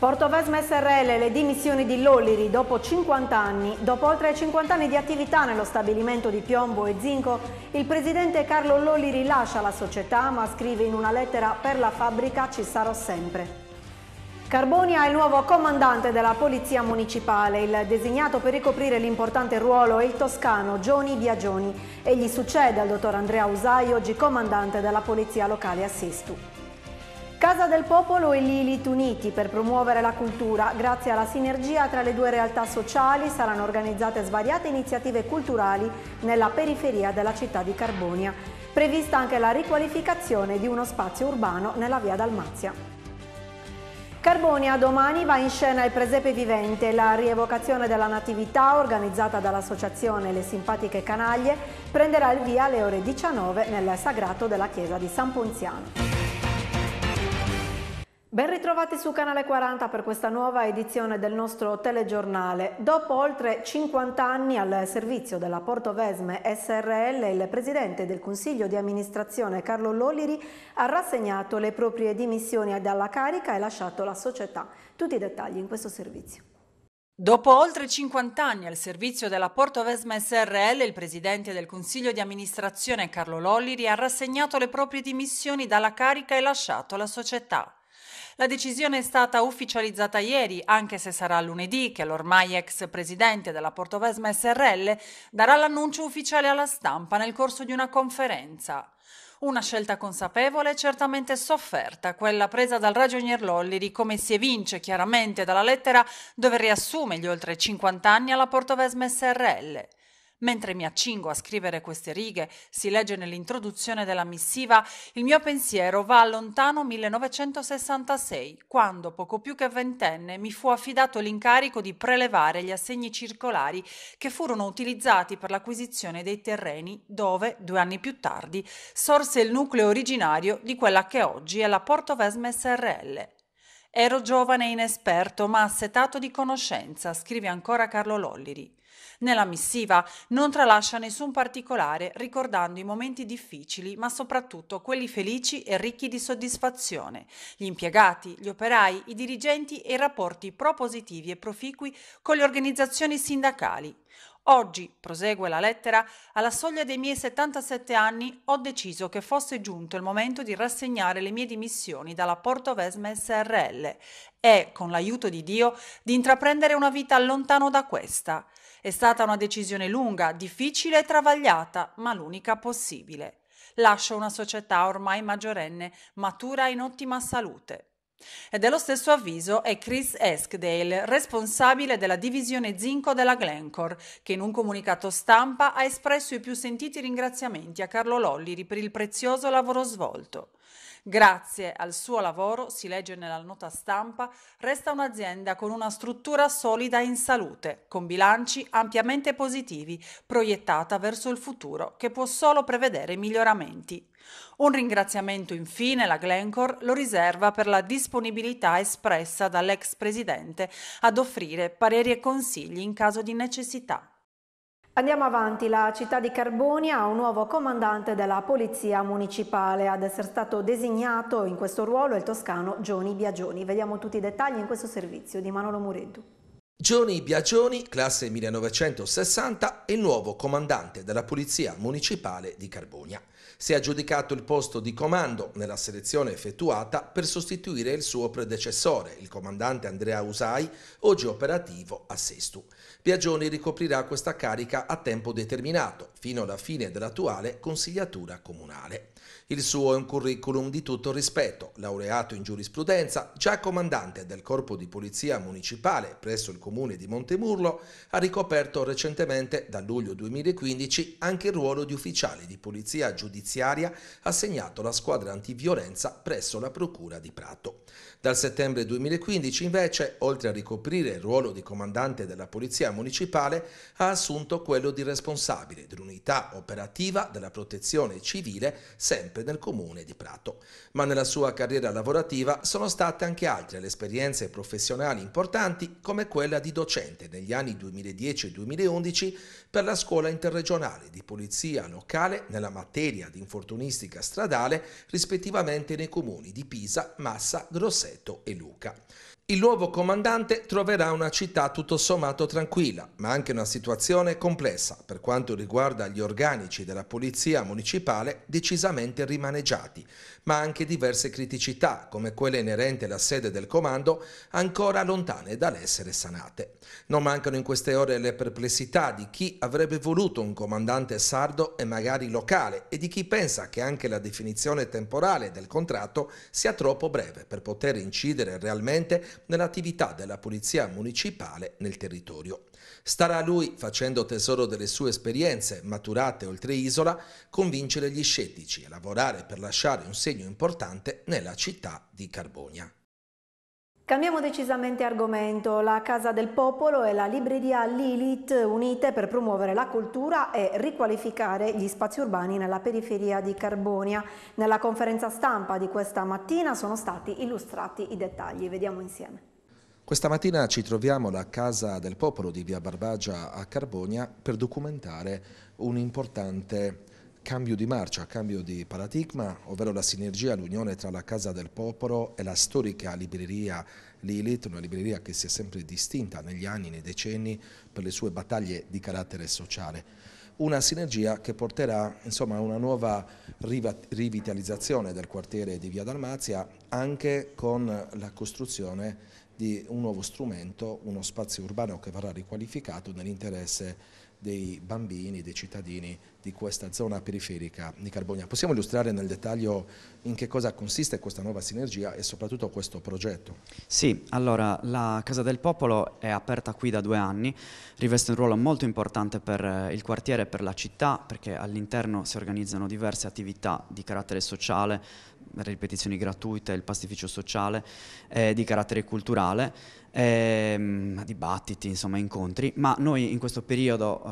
Portovesme SRL le dimissioni di Lolliri dopo 50 anni. Dopo oltre 50 anni di attività nello stabilimento di piombo e zinco, il presidente Carlo Lolliri lascia la società ma scrive in una lettera per la fabbrica ci sarò sempre. Carbonia è il nuovo comandante della Polizia Municipale, il designato per ricoprire l'importante ruolo è il toscano Gioni Biagioni. Egli succede al dottor Andrea Usai, oggi comandante della Polizia Locale a Sestu. Casa del Popolo e Lilit uniti per promuovere la cultura. Grazie alla sinergia tra le due realtà sociali saranno organizzate svariate iniziative culturali nella periferia della città di Carbonia. Prevista anche la riqualificazione di uno spazio urbano nella via Dalmazia. Carbonia domani va in scena il Presepe Vivente, la rievocazione della Natività organizzata dall'associazione Le Simpatiche Canaglie prenderà il via alle ore 19 nel sagrato della chiesa di San Ponziano. Ben ritrovati su Canale 40 per questa nuova edizione del nostro telegiornale. Dopo oltre 50 anni al servizio della Porto Vesme SRL, il presidente del Consiglio di amministrazione Carlo Lolliri ha rassegnato le proprie dimissioni dalla carica e lasciato la società. Tutti i dettagli in questo servizio. Dopo oltre 50 anni al servizio della Porto Portovesma SRL, il presidente del Consiglio di amministrazione Carlo Lolliri ha rassegnato le proprie dimissioni dalla carica e lasciato la società. La decisione è stata ufficializzata ieri, anche se sarà lunedì che l'ormai ex presidente della Portovesma SRL darà l'annuncio ufficiale alla stampa nel corso di una conferenza. Una scelta consapevole e certamente sofferta, quella presa dal ragionier Lolliri, come si evince chiaramente dalla lettera dove riassume gli oltre 50 anni alla Portovesma SRL. Mentre mi accingo a scrivere queste righe, si legge nell'introduzione della missiva, il mio pensiero va a lontano 1966, quando, poco più che ventenne, mi fu affidato l'incarico di prelevare gli assegni circolari che furono utilizzati per l'acquisizione dei terreni dove, due anni più tardi, sorse il nucleo originario di quella che oggi è la Porto Vesme SRL, Ero giovane e inesperto, ma assetato di conoscenza, scrive ancora Carlo Lolliri. Nella missiva non tralascia nessun particolare ricordando i momenti difficili ma soprattutto quelli felici e ricchi di soddisfazione, gli impiegati, gli operai, i dirigenti e i rapporti propositivi e proficui con le organizzazioni sindacali. Oggi, prosegue la lettera, alla soglia dei miei 77 anni ho deciso che fosse giunto il momento di rassegnare le mie dimissioni dalla Porto Portovesme SRL e, con l'aiuto di Dio, di intraprendere una vita lontano da questa. È stata una decisione lunga, difficile e travagliata, ma l'unica possibile. Lascio una società ormai maggiorenne, matura e in ottima salute. È dello stesso avviso è Chris Eskdale, responsabile della divisione zinco della Glencore, che in un comunicato stampa ha espresso i più sentiti ringraziamenti a Carlo Lolliri per il prezioso lavoro svolto. Grazie al suo lavoro, si legge nella nota stampa, resta un'azienda con una struttura solida e in salute, con bilanci ampiamente positivi, proiettata verso il futuro, che può solo prevedere miglioramenti. Un ringraziamento infine la Glencore lo riserva per la disponibilità espressa dall'ex presidente ad offrire pareri e consigli in caso di necessità. Andiamo avanti, la città di Carbonia ha un nuovo comandante della Polizia Municipale ad essere stato designato in questo ruolo è il toscano Gioni Biagioni. Vediamo tutti i dettagli in questo servizio di Manolo Mureddu. Gioni Biagioni, classe 1960, è il nuovo comandante della Polizia Municipale di Carbonia si è aggiudicato il posto di comando nella selezione effettuata per sostituire il suo predecessore, il comandante Andrea Usai, oggi operativo a Sestu. Piagioni ricoprirà questa carica a tempo determinato, fino alla fine dell'attuale consigliatura comunale. Il suo è un curriculum di tutto rispetto, laureato in giurisprudenza, già comandante del corpo di polizia municipale presso il comune di Montemurlo, ha ricoperto recentemente, da luglio 2015, anche il ruolo di ufficiale di polizia giudiziaria assegnato alla squadra antiviolenza presso la procura di Prato. Dal settembre 2015 invece, oltre a ricoprire il ruolo di comandante della Polizia Municipale, ha assunto quello di responsabile dell'unità operativa della protezione civile sempre nel comune di Prato. Ma nella sua carriera lavorativa sono state anche altre le esperienze professionali importanti come quella di docente negli anni 2010-2011 per la scuola interregionale di polizia locale nella materia di infortunistica stradale rispettivamente nei comuni di Pisa, Massa, Grosseto e Luca. Il nuovo comandante troverà una città tutto sommato tranquilla, ma anche una situazione complessa per quanto riguarda gli organici della polizia municipale decisamente rimaneggiati, ma anche diverse criticità, come quelle inerenti alla sede del comando, ancora lontane dall'essere sanate. Non mancano in queste ore le perplessità di chi avrebbe voluto un comandante sardo e magari locale e di chi pensa che anche la definizione temporale del contratto sia troppo breve per poter incidere realmente nell'attività della Polizia Municipale nel territorio. Starà a lui, facendo tesoro delle sue esperienze maturate oltre isola, convincere gli scettici a lavorare per lasciare un segno importante nella città di Carbonia. Cambiamo decisamente argomento. La Casa del Popolo e la libreria Lilith unite per promuovere la cultura e riqualificare gli spazi urbani nella periferia di Carbonia. Nella conferenza stampa di questa mattina sono stati illustrati i dettagli. Vediamo insieme. Questa mattina ci troviamo alla Casa del Popolo di Via Barbagia a Carbonia per documentare un importante cambio di marcia, cambio di paradigma, ovvero la sinergia, l'unione tra la Casa del Popolo e la storica libreria Lilith, una libreria che si è sempre distinta negli anni, nei decenni, per le sue battaglie di carattere sociale una sinergia che porterà insomma, a una nuova rivitalizzazione del quartiere di Via Dalmazia anche con la costruzione di un nuovo strumento, uno spazio urbano che verrà riqualificato nell'interesse dei bambini, dei cittadini di questa zona periferica di Carbonia. Possiamo illustrare nel dettaglio in che cosa consiste questa nuova sinergia e soprattutto questo progetto? Sì, allora la Casa del Popolo è aperta qui da due anni, riveste un ruolo molto importante per eh, il quartiere e per la città perché all'interno si organizzano diverse attività di carattere sociale, ripetizioni gratuite, il pastificio sociale eh, di carattere culturale, eh, dibattiti, insomma incontri, ma noi in questo periodo eh,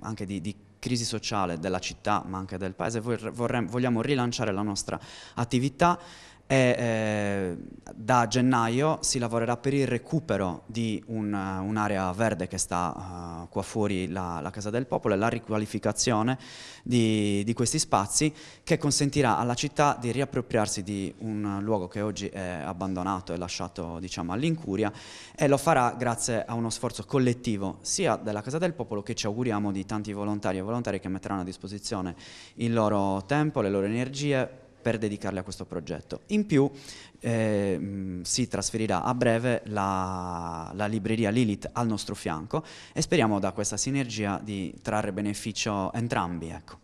anche di, di crisi sociale della città ma anche del paese, vorremmo, vogliamo rilanciare la nostra attività e eh, da gennaio si lavorerà per il recupero di eh, un'area verde che sta uh, qua fuori la, la, Casa del Popolo e la riqualificazione di, di, questi spazi che consentirà alla città di riappropriarsi di un luogo che oggi è abbandonato e lasciato diciamo, all'incuria e lo farà grazie a uno sforzo collettivo sia della Casa del Popolo che ci auguriamo di tanti volontari e volontari che metteranno a disposizione il loro tempo, le loro energie per dedicarle a questo progetto. In più eh, si trasferirà a breve la, la, libreria Lilith al nostro fianco e speriamo da questa sinergia di trarre beneficio entrambi. Ecco.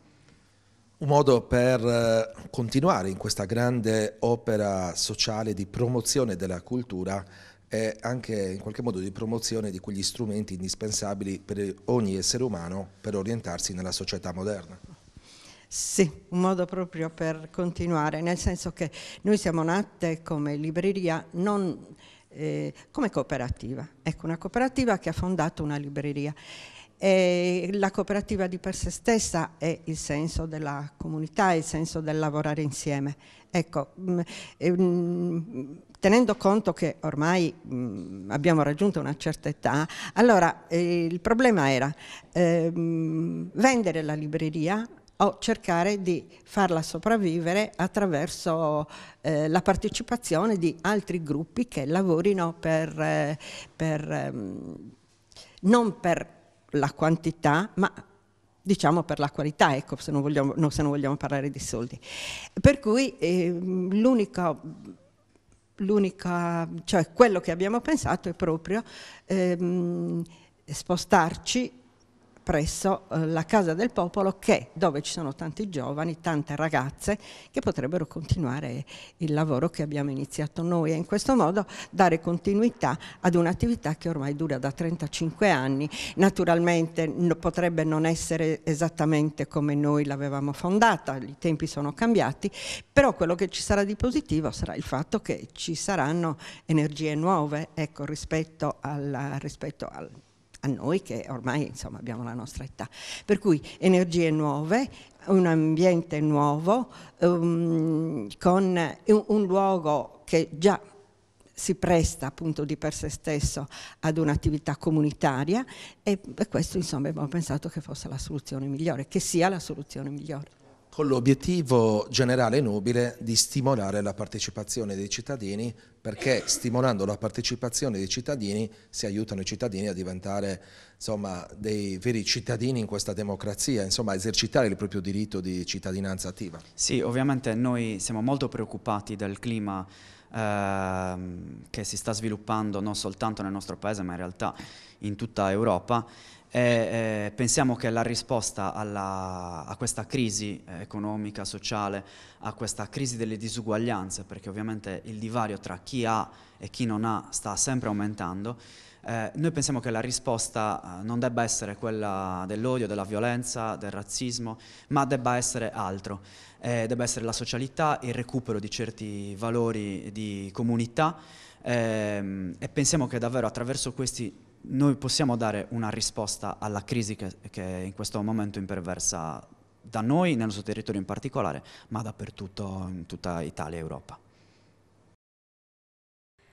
Un modo per eh, continuare in questa grande opera sociale di promozione della cultura e anche in qualche modo di promozione di quegli strumenti indispensabili per ogni essere umano per orientarsi nella società moderna. Sì, un modo proprio per continuare, nel senso che noi siamo nate come libreria non... Eh, come cooperativa, ecco una cooperativa che ha fondato una libreria e la cooperativa di per sé stessa è il senso della comunità, è il senso del lavorare insieme. Ecco, mm, mm, tenendo conto che ormai mm, abbiamo raggiunto una certa età, allora eh, il problema era ehm, vendere la libreria o cercare di farla sopravvivere attraverso eh, la partecipazione di altri gruppi che lavorino per, eh, per, ehm, non per la quantità, ma diciamo per la qualità, ecco, se non vogliamo, no, se non vogliamo parlare di soldi. Per cui eh, l'unica, cioè quello che abbiamo pensato è proprio ehm, spostarci presso eh, la Casa del Popolo che, dove ci sono tanti giovani, tante ragazze che potrebbero continuare il lavoro che abbiamo iniziato noi e in questo modo dare continuità ad un'attività che ormai dura da 35 anni. Naturalmente potrebbe non essere esattamente come noi l'avevamo fondata, i tempi sono cambiati, però quello che ci sarà di positivo sarà il fatto che ci saranno energie nuove ecco, rispetto, alla, rispetto al a noi che ormai insomma, abbiamo la nostra età. Per cui energie nuove, un ambiente nuovo, um, con un, un luogo che già si presta appunto di per sé stesso ad un'attività comunitaria e, e questo insomma abbiamo pensato che fosse la soluzione migliore, che sia la soluzione migliore con l'obiettivo generale e nobile di stimolare la partecipazione dei cittadini perché stimolando la partecipazione dei cittadini si aiutano i cittadini a diventare insomma, dei veri cittadini in questa democrazia, insomma, a esercitare il proprio diritto di cittadinanza attiva. Sì, ovviamente noi siamo molto preoccupati dal clima eh, che si sta sviluppando non soltanto nel nostro paese ma in realtà in tutta Europa e, eh, pensiamo che la risposta alla, a questa crisi eh, economica, sociale, a questa crisi delle disuguaglianze, perché ovviamente il divario tra chi ha e chi non ha sta sempre aumentando, eh, noi pensiamo che la risposta eh, non debba essere quella dell'odio, della violenza, del razzismo, ma debba essere altro, eh, debba essere la socialità, il recupero di certi valori di comunità ehm, e pensiamo che davvero attraverso questi noi possiamo dare una risposta alla crisi che, che in questo momento imperversa da noi, nel nostro territorio in particolare, ma dappertutto in tutta Italia e Europa.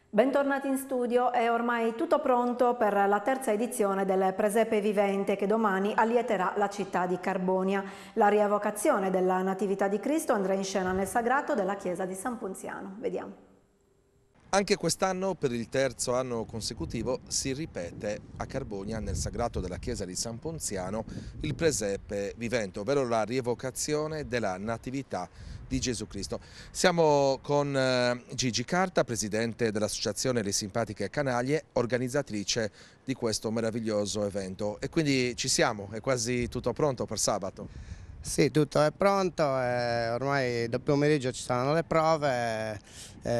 Bentornati in studio, è ormai tutto pronto per la terza edizione del Presepe Vivente che domani allieterà la città di Carbonia. La rievocazione della Natività di Cristo andrà in scena nel sagrato della chiesa di San Punziano. Vediamo. Anche quest'anno, per il terzo anno consecutivo, si ripete a Carbogna, nel sagrato della chiesa di San Ponziano, il presepe vivente, ovvero la rievocazione della Natività di Gesù Cristo. Siamo con eh, Gigi Carta, presidente dell'associazione Le Simpatiche Canaglie, organizzatrice di questo meraviglioso evento. E quindi ci siamo, è quasi tutto pronto per sabato. Sì, tutto è pronto, eh, ormai dopo pomeriggio ci saranno le prove, eh,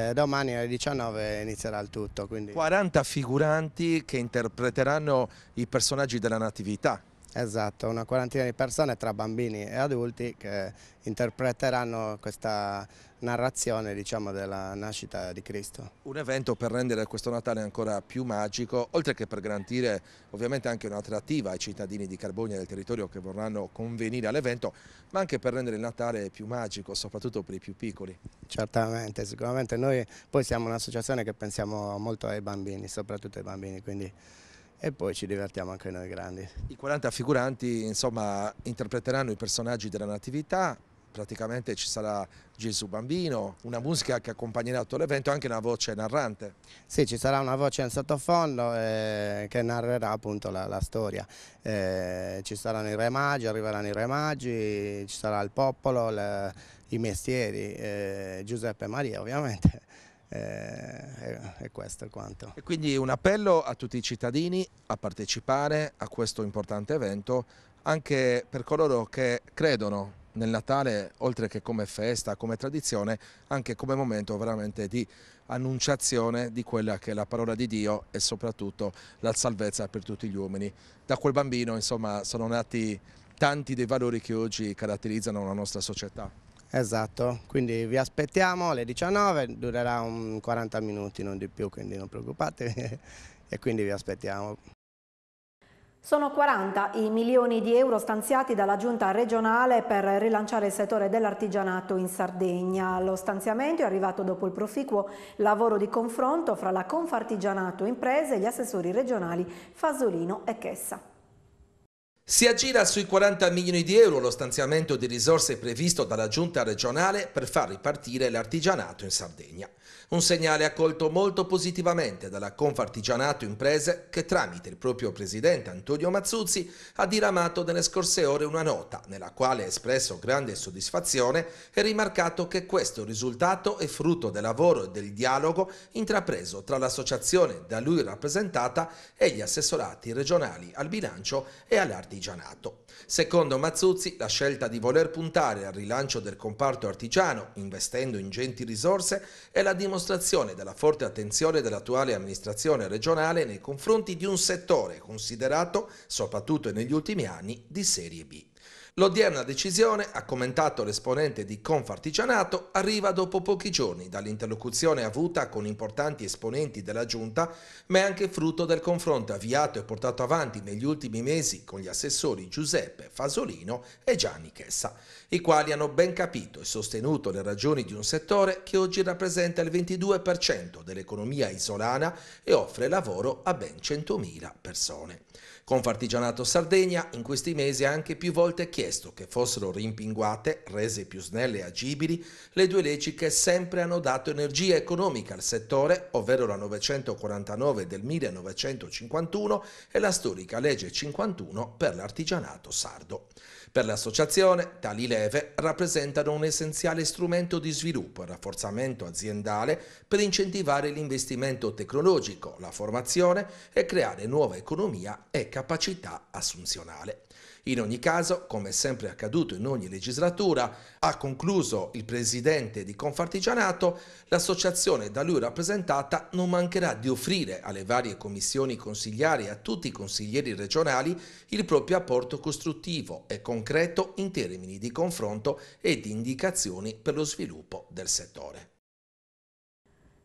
eh domani alle 19 inizierà il tutto. Quindi... 40 figuranti che interpreteranno i personaggi della Natività. Esatto, una quarantina di persone tra bambini e adulti che interpreteranno questa narrazione diciamo, della nascita di Cristo. Un evento per rendere questo Natale ancora più magico, oltre che per garantire ovviamente anche un'attrattiva ai cittadini di Carbogna e del territorio che vorranno convenire all'evento, ma anche per rendere il Natale più magico, soprattutto per i più piccoli. Certamente, sicuramente noi poi siamo un'associazione che pensiamo molto ai bambini, soprattutto ai bambini, quindi e poi ci divertiamo anche noi grandi. I 40 figuranti insomma interpreteranno i personaggi della Natività, praticamente ci sarà Gesù Bambino, una musica che accompagnerà tutto l'evento e anche una voce narrante. Sì, ci sarà una voce in sottofondo eh, che narrerà appunto la, la storia. Eh, ci saranno i re magi, arriveranno i re magi, ci sarà il popolo, le, i mestieri, eh, Giuseppe e Maria ovviamente. Eh, è questo quanto. E quindi un appello a tutti i cittadini a partecipare a questo importante evento, anche per coloro che credono nel Natale, oltre che come festa, come tradizione, anche come momento veramente di annunciazione di quella che è la parola di Dio e soprattutto la salvezza per tutti gli uomini. Da quel bambino insomma sono nati tanti dei valori che oggi caratterizzano la nostra società. Esatto, quindi vi aspettiamo alle 19, durerà un 40 minuti, non di più, quindi non preoccupatevi e quindi vi aspettiamo. Sono 40 i milioni di euro stanziati dalla Giunta regionale per rilanciare il settore dell'artigianato in Sardegna. Lo stanziamento è arrivato dopo il proficuo lavoro di confronto fra la Confartigianato Imprese e gli assessori regionali Fasolino e Chessa. Si aggira sui 40 milioni di euro lo stanziamento di risorse previsto dalla Giunta regionale per far ripartire l'artigianato in Sardegna. Un segnale accolto molto positivamente dalla Confartigianato Imprese che tramite il proprio presidente Antonio Mazzuzzi ha diramato nelle scorse ore una nota nella quale ha espresso grande soddisfazione e rimarcato che questo risultato è frutto del lavoro e del dialogo intrapreso tra l'associazione da lui rappresentata e gli assessorati regionali al bilancio e all'artigianato. Secondo Mazzuzzi la scelta di voler puntare al rilancio del comparto artigiano investendo ingenti risorse è la dimostrazione dimostrazione della forte attenzione dell'attuale amministrazione regionale nei confronti di un settore considerato, soprattutto negli ultimi anni, di serie B. L'odierna decisione, ha commentato l'esponente di Confartigianato, arriva dopo pochi giorni dall'interlocuzione avuta con importanti esponenti della Giunta, ma è anche frutto del confronto avviato e portato avanti negli ultimi mesi con gli assessori Giuseppe Fasolino e Gianni Chessa, i quali hanno ben capito e sostenuto le ragioni di un settore che oggi rappresenta il 22% dell'economia isolana e offre lavoro a ben 100.000 persone. Confartigianato Sardegna in questi mesi ha anche più volte chiesto che fossero rimpinguate, rese più snelle e agibili, le due leggi che sempre hanno dato energia economica al settore, ovvero la 949 del 1951 e la storica legge 51 per l'artigianato sardo. Per l'associazione, tali leve rappresentano un essenziale strumento di sviluppo e rafforzamento aziendale per incentivare l'investimento tecnologico, la formazione e creare nuova economia e capacità assunzionale. In ogni caso, come sempre accaduto in ogni legislatura, ha concluso il presidente di Confartigianato, l'associazione da lui rappresentata non mancherà di offrire alle varie commissioni consigliari e a tutti i consiglieri regionali il proprio apporto costruttivo e concreto in termini di confronto e di indicazioni per lo sviluppo del settore.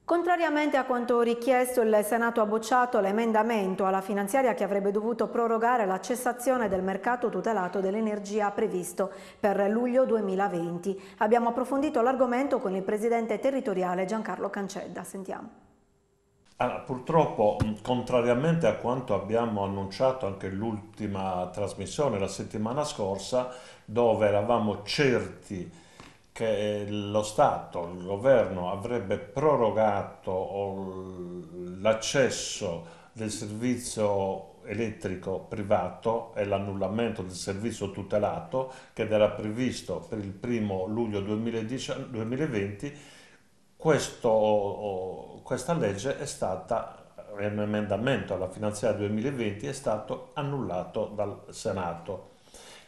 Contrariamente a quanto richiesto, il Senato ha bocciato l'emendamento alla finanziaria che avrebbe dovuto prorogare la cessazione del mercato tutelato dell'energia previsto per luglio 2020. Abbiamo approfondito l'argomento con il presidente territoriale Giancarlo Cancedda. Sentiamo. Allora, purtroppo, contrariamente a quanto abbiamo annunciato anche l'ultima trasmissione la settimana scorsa, dove eravamo certi che lo Stato, il governo avrebbe prorogato l'accesso del servizio elettrico privato e l'annullamento del servizio tutelato che era previsto per il primo luglio 2020, questo, questa legge è stata, un emendamento alla finanziaria 2020 è stato annullato dal Senato.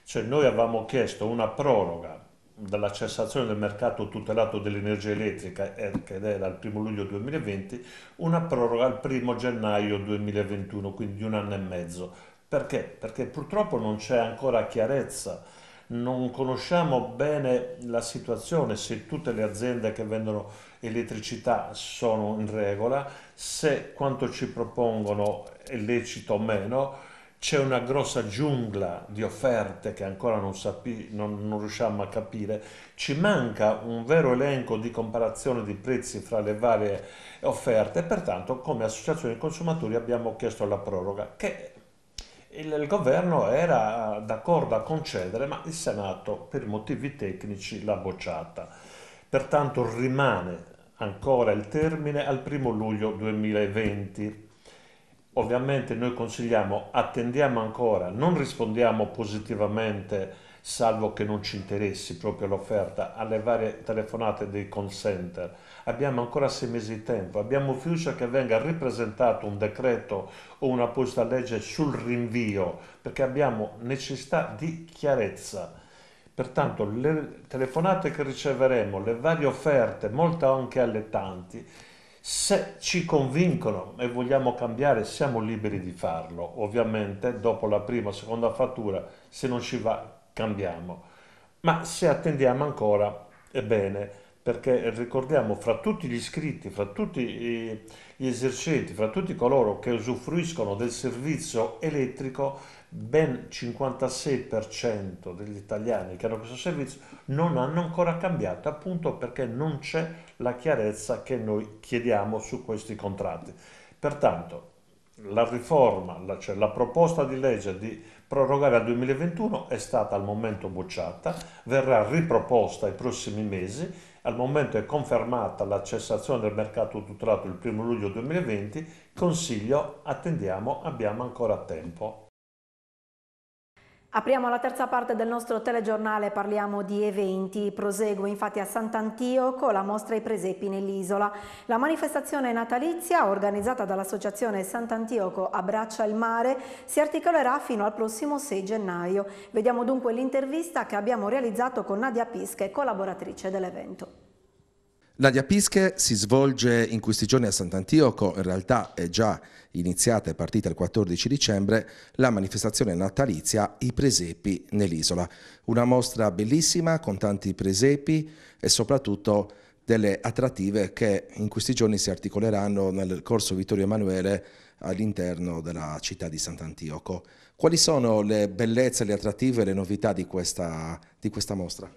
Cioè noi avevamo chiesto una proroga dalla cessazione del mercato tutelato dell'energia elettrica, eh, che è dal 1 luglio 2020, una proroga al 1 gennaio 2021, quindi un anno e mezzo. Perché? Perché purtroppo non c'è ancora chiarezza, non conosciamo bene la situazione, se tutte le aziende che vendono elettricità sono in regola, se quanto ci propongono è lecito o meno, c'è una grossa giungla di offerte che ancora non, sapi, non, non, riusciamo a capire, ci manca un vero elenco di comparazione di prezzi fra le varie offerte e pertanto come associazione dei consumatori abbiamo chiesto la proroga che il, il governo era d'accordo a concedere ma il Senato per motivi tecnici l'ha bocciata. Pertanto rimane ancora il termine al 1 luglio 2020 Ovviamente noi consigliamo attendiamo ancora, non rispondiamo positivamente salvo che non ci interessi proprio l'offerta, alle varie telefonate dei call center. Abbiamo ancora sei mesi di tempo, abbiamo fiducia che venga ripresentato un decreto o una posta legge sul rinvio, perché abbiamo necessità di chiarezza. Pertanto le telefonate che riceveremo, le varie offerte, molte anche alle tanti, se ci convincono e vogliamo cambiare, siamo liberi di farlo. Ovviamente dopo la prima o seconda fattura, se non ci va, cambiamo. Ma se attendiamo ancora, è bene, perché ricordiamo fra tutti gli iscritti, fra tutti gli esercenti, fra tutti coloro che usufruiscono del servizio elettrico, ben 56% degli italiani che hanno questo servizio non hanno ancora cambiato, appunto perché non c'è la chiarezza che noi chiediamo su questi contratti. Pertanto la riforma, la, cioè la proposta di legge di prorogare al 2021 è stata al momento bocciata, verrà riproposta ai prossimi mesi, al momento è confermata la cessazione del mercato tutelato il 1 luglio 2020, Consiglio attendiamo, abbiamo ancora tempo. Apriamo la terza parte del nostro telegiornale, parliamo di eventi. Prosegue infatti a Sant'Antioco la mostra I presepi nell'isola. La manifestazione natalizia, organizzata dall'associazione Sant'Antioco Abbraccia il Mare, si articolerà fino al prossimo 6 gennaio. Vediamo dunque l'intervista che abbiamo realizzato con Nadia Pisca, collaboratrice dell'evento. Nadia Pische si svolge in questi giorni a Sant'Antioco, in realtà è già iniziata e partita il 14 dicembre la manifestazione natalizia I presepi nell'isola, una mostra bellissima con tanti presepi e soprattutto delle attrattive che in questi giorni si articoleranno nel corso Vittorio Emanuele all'interno della città di Sant'Antioco. Quali sono le bellezze, le attrattive e le novità di questa, di questa mostra?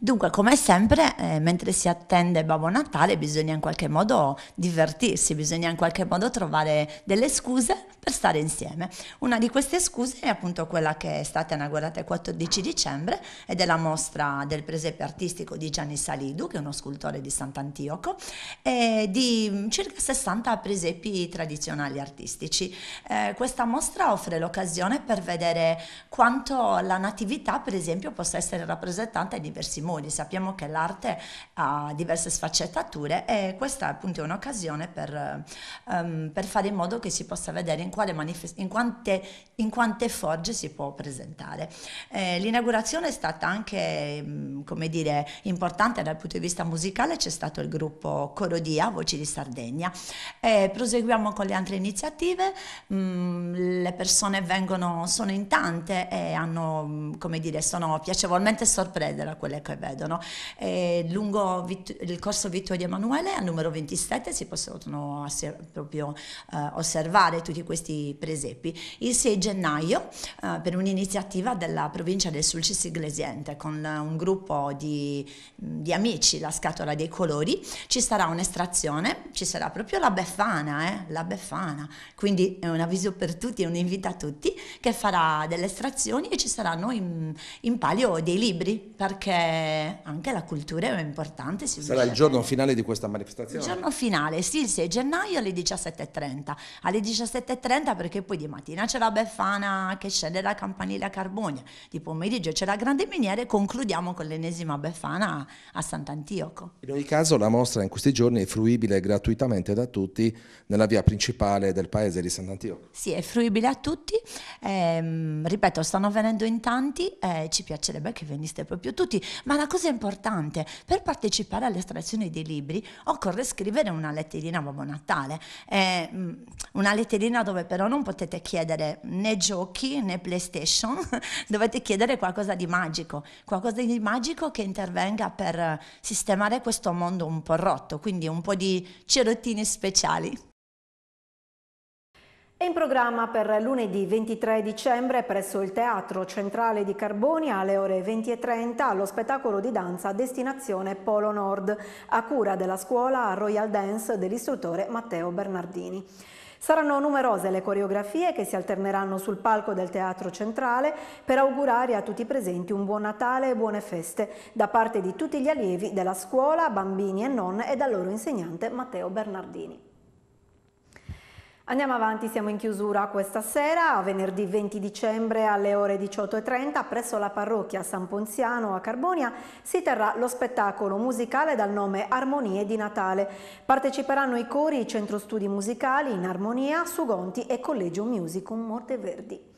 Dunque, come sempre, eh, mentre si attende Babbo Natale, bisogna in qualche modo divertirsi, bisogna in qualche modo trovare delle scuse per stare insieme. Una di queste scuse è appunto quella che è stata inaugurata il 14 dicembre ed è la mostra del presepe artistico di Gianni Salidu, che è uno scultore di Sant'Antioco, e di mm, circa 60 presepi tradizionali artistici. Eh, questa mostra offre l'occasione per vedere quanto la natività, per esempio, possa essere rappresentata in diversi modi modi, sappiamo che l'arte ha diverse sfaccettature e questa appunto è un'occasione per, um, per fare in modo che si possa vedere in, manifest- in, quante, in quante, forge si può presentare. Eh, l'inaugurazione è stata anche, mm, come dire, importante dal punto di vista musicale, c'è stato il gruppo Corodia, Voci di Sardegna. Eh, proseguiamo con le altre iniziative, mh, mm, le persone vengono, sono in tante e hanno, mm, come dire, sono piacevolmente sorprese da quelle che vedono. E eh, lungo il corso Vittorio Emanuele al numero 27 si possono proprio eh, osservare tutti questi presepi. Il 6 gennaio eh, per un'iniziativa della provincia del Sulcis Iglesiente con un gruppo di, di, amici, la scatola dei colori, ci sarà un'estrazione, ci sarà proprio la Befana, eh, la Befana, quindi è un avviso per tutti, è un invito a tutti che farà delle estrazioni e ci saranno in, in palio dei libri perché anche la cultura è importante. Sarà il giorno finale di questa manifestazione? Il giorno finale, sì, il 6 gennaio alle 17.30. Alle 17.30 perché poi di mattina c'è la Befana che scende da Campanile a Carbogna, di pomeriggio c'è la Grande Miniera e concludiamo con l'ennesima Befana a Sant'Antioco. In ogni caso la mostra in questi giorni è fruibile gratuitamente da tutti nella via principale del paese di Sant'Antioco. Sì, è fruibile a tutti. Eh, ripeto, stanno venendo in tanti, eh, ci piacerebbe che veniste proprio tutti, ma la cosa importante, per partecipare all'estrazione dei libri occorre scrivere una letterina a Babbo Natale, eh, mm, una letterina dove però non potete chiedere né giochi né PlayStation, dovete chiedere qualcosa di magico, qualcosa di magico che intervenga per sistemare questo mondo un po' rotto, quindi un po' di cerottini speciali. È in programma per lunedì 23 dicembre presso il Teatro Centrale di Carboni alle ore 20.30 lo spettacolo di danza Destinazione Polo Nord a cura della scuola Royal Dance dell'istruttore Matteo Bernardini. Saranno numerose le coreografie che si alterneranno sul palco del Teatro Centrale per augurare a tutti i presenti un buon Natale e buone feste da parte di tutti gli allievi della scuola, bambini e non e dal loro insegnante Matteo Bernardini. Andiamo avanti, siamo in chiusura questa sera, venerdì 20 dicembre alle ore 18.30 presso la parrocchia San Ponziano a Carbonia si terrà lo spettacolo musicale dal nome Armonie di Natale. Parteciperanno i cori Centro Studi Musicali in Armonia, Sugonti e Collegio Musicum Monteverdi.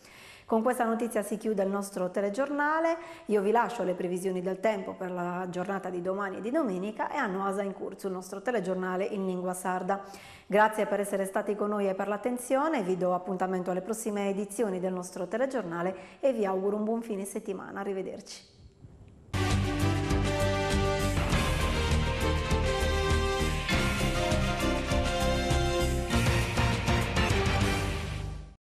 Con questa notizia si chiude il nostro telegiornale, io vi lascio le previsioni del tempo per la giornata di domani e di domenica e a Noasa in corso il nostro telegiornale in lingua sarda. Grazie per essere stati con noi e per l'attenzione, vi do appuntamento alle prossime edizioni del nostro telegiornale e vi auguro un buon fine settimana, arrivederci.